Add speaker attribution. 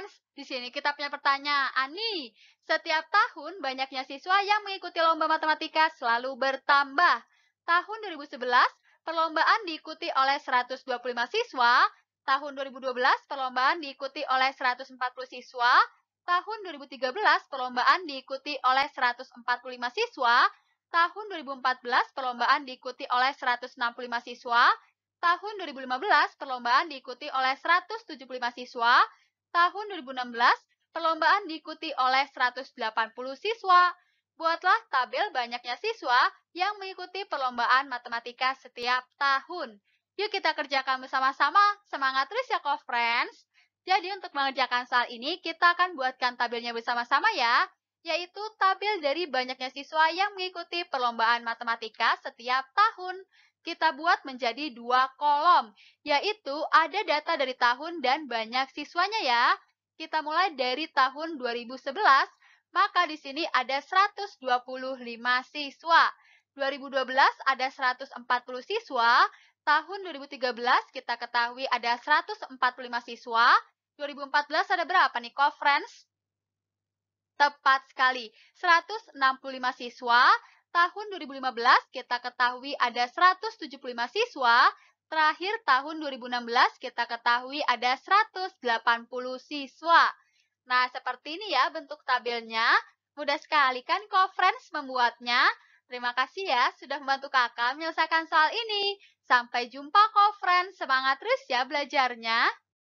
Speaker 1: Friends, kan? di sini kita punya pertanyaan nih. Setiap tahun banyaknya siswa yang mengikuti lomba matematika selalu bertambah. Tahun 2011, perlombaan diikuti oleh 125 siswa. Tahun 2012, perlombaan diikuti oleh 140 siswa. Tahun 2013, perlombaan diikuti oleh 145 siswa. Tahun 2014, perlombaan diikuti oleh 165 siswa. Tahun 2015, perlombaan diikuti oleh 175 siswa tahun 2016, perlombaan diikuti oleh 180 siswa. Buatlah tabel banyaknya siswa yang mengikuti perlombaan matematika setiap tahun. Yuk kita kerjakan bersama-sama. Semangat terus ya, friends. Jadi untuk mengerjakan soal ini, kita akan buatkan tabelnya bersama-sama ya, yaitu tabel dari banyaknya siswa yang mengikuti perlombaan matematika setiap tahun kita buat menjadi dua kolom, yaitu ada data dari tahun dan banyak siswanya ya. Kita mulai dari tahun 2011, maka di sini ada 125 siswa. 2012 ada 140 siswa, tahun 2013 kita ketahui ada 145 siswa, 2014 ada berapa nih, conference? Tepat sekali, 165 siswa, tahun 2015 kita ketahui ada 175 siswa, terakhir tahun 2016 kita ketahui ada 180 siswa. Nah, seperti ini ya bentuk tabelnya. Mudah sekali kan Friends membuatnya? Terima kasih ya sudah membantu kakak menyelesaikan soal ini. Sampai jumpa Friends, semangat terus ya belajarnya.